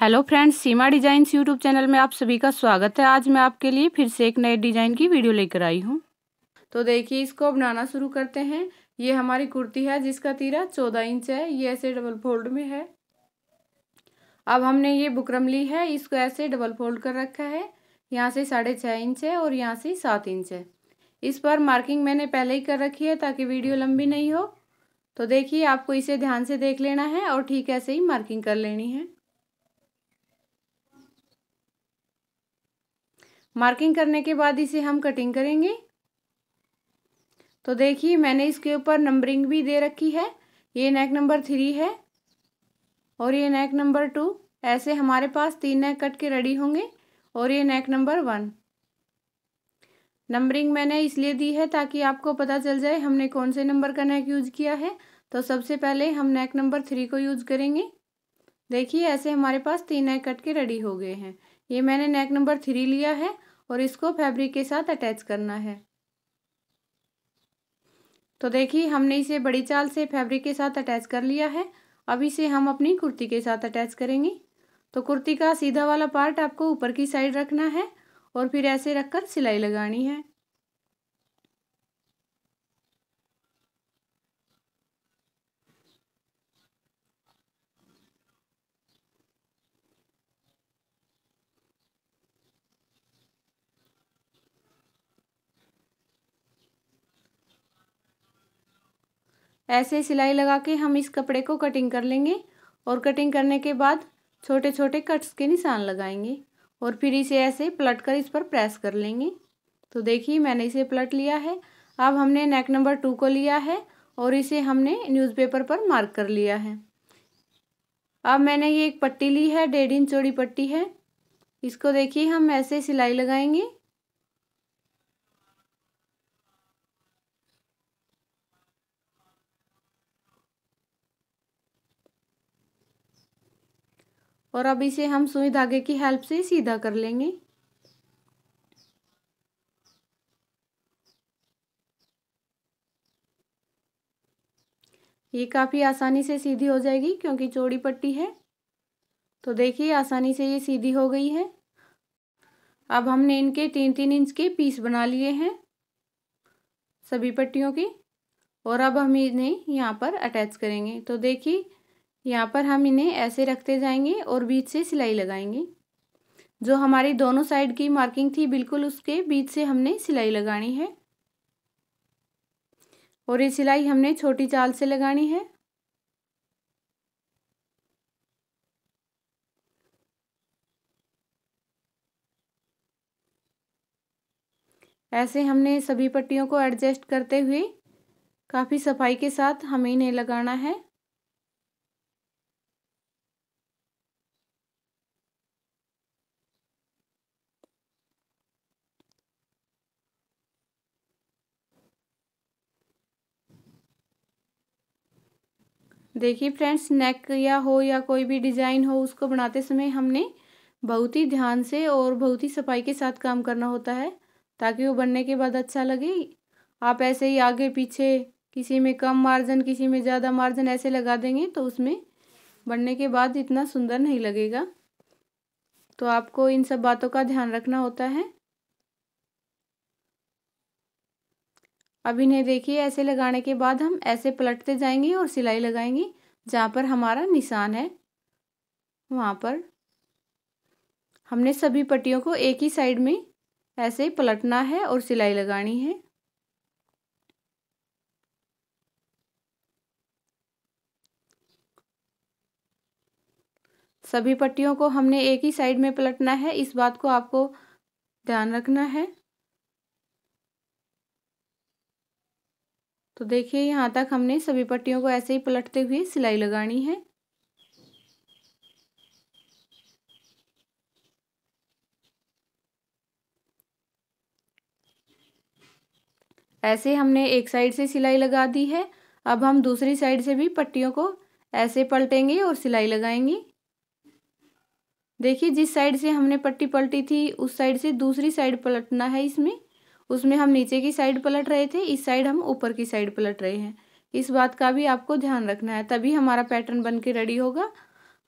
hello friends Seema designs YouTube channel में आप सभी का स्वागत है आज मैं आपके लिए फिर से एक नए डिजाइन की वीडियो लेकर आई हूँ तो देखिए इसको बनाना शुरू करते हैं ये हमारी कुर्ती है जिसका तीरा चौदह इंच है ये ऐसे डबल फोल्ड में है अब हमने ये बुकरम ली है इसको ऐसे डबल फोल्ड कर रखा है यहाँ से साढ़े छः इंच है और यहाँ से सात इंच है इस पर मार्किंग मैंने पहले ही कर रखी है ताकि वीडियो लंबी नहीं हो तो देखिए आपको इसे ध्यान से देख लेना है और ठीक ऐसे ही मार्किंग कर लेनी है मार्किंग करने के बाद इसे हम कटिंग करेंगे तो देखिए मैंने इसके ऊपर नंबरिंग भी दे रखी है ये नेक नंबर थ्री है और ये नेक नंबर टू ऐसे हमारे पास तीन नेक कट के रेडी होंगे और ये नेक नंबर वन नंबरिंग मैंने इसलिए दी है ताकि आपको पता चल जाए हमने कौन से नंबर का नेक यूज किया है तो सबसे पहले हम नेक नंबर थ्री को यूज करेंगे देखिए ऐसे हमारे पास तीन नेक कट के रेडी हो गए हैं ये मैंने नेक नंबर थ्री लिया है और इसको फैब्रिक के साथ अटैच करना है तो देखिए हमने इसे बड़ी चाल से फैब्रिक के साथ अटैच कर लिया है अब इसे हम अपनी कुर्ती के साथ अटैच करेंगे तो कुर्ती का सीधा वाला पार्ट आपको ऊपर की साइड रखना है और फिर ऐसे रखकर सिलाई लगानी है ऐसे सिलाई लगा के हम इस कपड़े को कटिंग कर लेंगे और कटिंग करने के बाद छोटे छोटे कट्स के निशान लगाएंगे और फिर इसे ऐसे पलट कर इस पर प्रेस कर लेंगे तो देखिए मैंने इसे पलट लिया है अब हमने नेक नंबर टू को लिया है और इसे हमने न्यूज़पेपर पर मार्क कर लिया है अब मैंने ये एक पट्टी ली है डेढ़ इंच चौड़ी पट्टी है इसको देखिए हम ऐसे सिलाई लगाएंगे और अब इसे हम सुई धागे की हेल्प से सीधा कर लेंगे ये काफ़ी आसानी से सीधी हो जाएगी क्योंकि चौड़ी पट्टी है तो देखिए आसानी से ये सीधी हो गई है अब हमने इनके तीन तीन इंच के पीस बना लिए हैं सभी पट्टियों के और अब हम इन्हें यहाँ पर अटैच करेंगे तो देखिए यहाँ पर हम इन्हें ऐसे रखते जाएंगे और बीच से सिलाई लगाएंगे जो हमारी दोनों साइड की मार्किंग थी बिल्कुल उसके बीच से हमने सिलाई लगानी है और ये सिलाई हमने छोटी चाल से लगानी है ऐसे हमने सभी पट्टियों को एडजस्ट करते हुए काफ़ी सफाई के साथ हमें इन्हें लगाना है देखिए फ्रेंड्स नेक या हो या कोई भी डिज़ाइन हो उसको बनाते समय हमने बहुत ही ध्यान से और बहुत ही सफाई के साथ काम करना होता है ताकि वो बनने के बाद अच्छा लगे आप ऐसे ही आगे पीछे किसी में कम मार्जिन किसी में ज़्यादा मार्जिन ऐसे लगा देंगे तो उसमें बनने के बाद इतना सुंदर नहीं लगेगा तो आपको इन सब बातों का ध्यान रखना होता है अब इन्हें देखिए ऐसे लगाने के बाद हम ऐसे पलटते जाएंगे और सिलाई लगाएंगे जहाँ पर हमारा निशान है वहाँ पर हमने सभी पट्टियों को एक ही साइड में ऐसे पलटना है और सिलाई लगानी है सभी पट्टियों को हमने एक ही साइड में पलटना है इस बात को आपको ध्यान रखना है तो देखिए यहाँ तक हमने सभी पट्टियों को ऐसे ही पलटते हुए सिलाई लगानी है ऐसे हमने एक साइड से सिलाई लगा दी है अब हम दूसरी साइड से भी पट्टियों को ऐसे पलटेंगे और सिलाई लगाएंगे देखिए जिस साइड से हमने पट्टी पलटी थी उस साइड से दूसरी साइड पलटना है इसमें उसमें हम नीचे की साइड पलट रहे थे इस साइड हम ऊपर की साइड पलट रहे हैं इस बात का भी आपको ध्यान रखना है तभी हमारा पैटर्न बन के रेडी होगा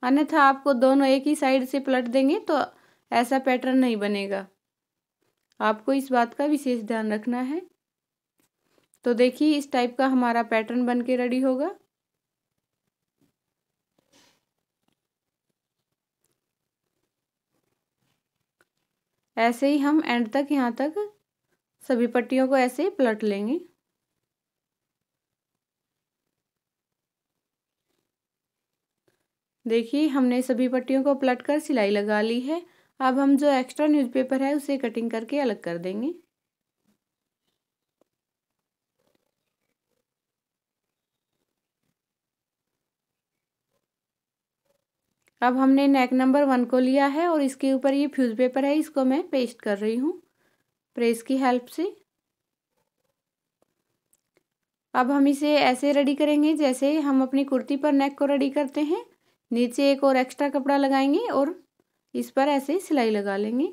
अन्यथा आपको दोनों एक ही साइड से पलट देंगे तो ऐसा पैटर्न नहीं बनेगा आपको इस बात का विशेष ध्यान रखना है तो देखिए इस टाइप का हमारा पैटर्न बन के रेडी होगा ऐसे ही हम एंड तक यहाँ तक सभी पट्टियों को ऐसे ही पलट लेंगे देखिए हमने सभी पट्टियों को पलट कर सिलाई लगा ली है अब हम जो एक्स्ट्रा न्यूज़पेपर है उसे कटिंग करके अलग कर देंगे अब हमने नेक नंबर वन को लिया है और इसके ऊपर ये फ्यूज़ पेपर है इसको मैं पेस्ट कर रही हूँ प्रेस की हेल्प से अब हम इसे ऐसे रेडी करेंगे जैसे हम अपनी कुर्ती पर नेक को रेडी करते हैं नीचे एक और एक्स्ट्रा कपड़ा लगाएंगे और इस पर ऐसे सिलाई लगा लेंगे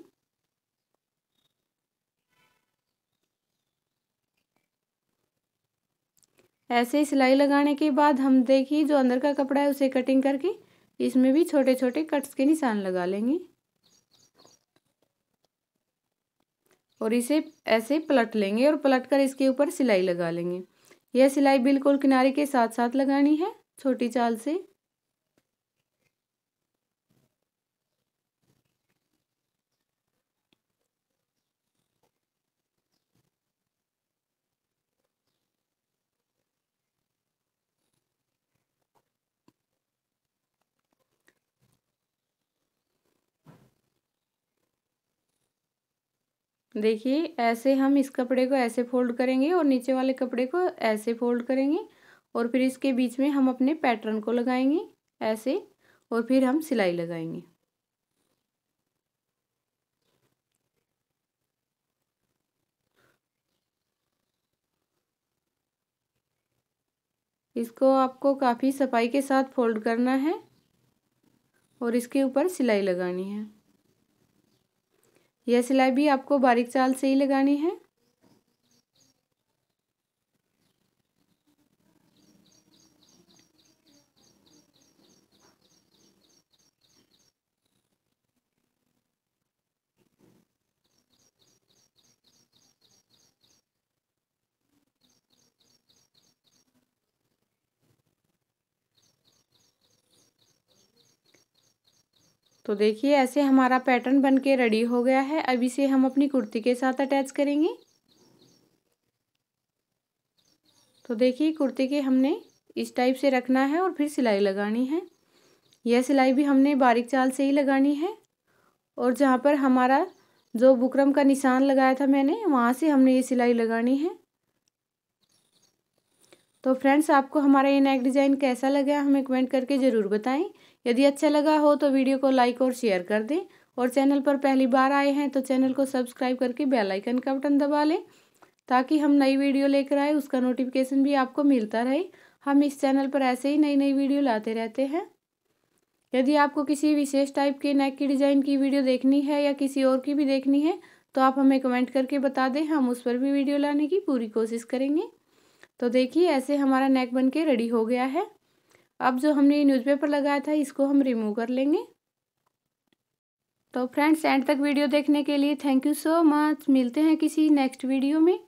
ऐसे सिलाई लगाने के बाद हम देखिए जो अंदर का कपड़ा है उसे कटिंग करके इसमें भी छोटे छोटे कट्स के निशान लगा लेंगे और इसे ऐसे पलट लेंगे और पलट कर इसके ऊपर सिलाई लगा लेंगे यह सिलाई बिल्कुल किनारे के साथ साथ लगानी है छोटी चाल से देखिए ऐसे हम इस कपड़े को ऐसे फोल्ड करेंगे और नीचे वाले कपड़े को ऐसे फोल्ड करेंगे और फिर इसके बीच में हम अपने पैटर्न को लगाएंगे ऐसे और फिर हम सिलाई लगाएंगे इसको आपको काफ़ी सफाई के साथ फोल्ड करना है और इसके ऊपर सिलाई लगानी है यह सिलाई भी आपको बारीक चाल से ही लगानी है तो देखिए ऐसे हमारा पैटर्न बन के रेडी हो गया है अब इसे हम अपनी कुर्ती के साथ अटैच करेंगे तो देखिए कुर्ती के हमने इस टाइप से रखना है और फिर सिलाई लगानी है यह सिलाई भी हमने बारीक चाल से ही लगानी है और जहाँ पर हमारा जो बुकरम का निशान लगाया था मैंने वहाँ से हमने ये सिलाई लगानी है तो फ्रेंड्स आपको हमारा ये नेक डिज़ाइन कैसा लगा हमें कमेंट करके ज़रूर बताएं यदि अच्छा लगा हो तो वीडियो को लाइक और शेयर कर दें और चैनल पर पहली बार आए हैं तो चैनल को सब्सक्राइब करके बेल आइकन का बटन दबा लें ताकि हम नई वीडियो लेकर आए उसका नोटिफिकेशन भी आपको मिलता रहे हम इस चैनल पर ऐसे ही नई नई वीडियो लाते रहते हैं यदि आपको किसी विशेष टाइप के नेक की डिज़ाइन की वीडियो देखनी है या किसी और की भी देखनी है तो आप हमें कमेंट करके बता दें हम उस पर भी वीडियो लाने की पूरी कोशिश करेंगे तो देखिए ऐसे हमारा नेक बन के रेडी हो गया है अब जो हमने न्यूज़पेपर लगाया था इसको हम रिमूव कर लेंगे तो फ्रेंड्स एंड तक वीडियो देखने के लिए थैंक यू सो मच मिलते हैं किसी नेक्स्ट वीडियो में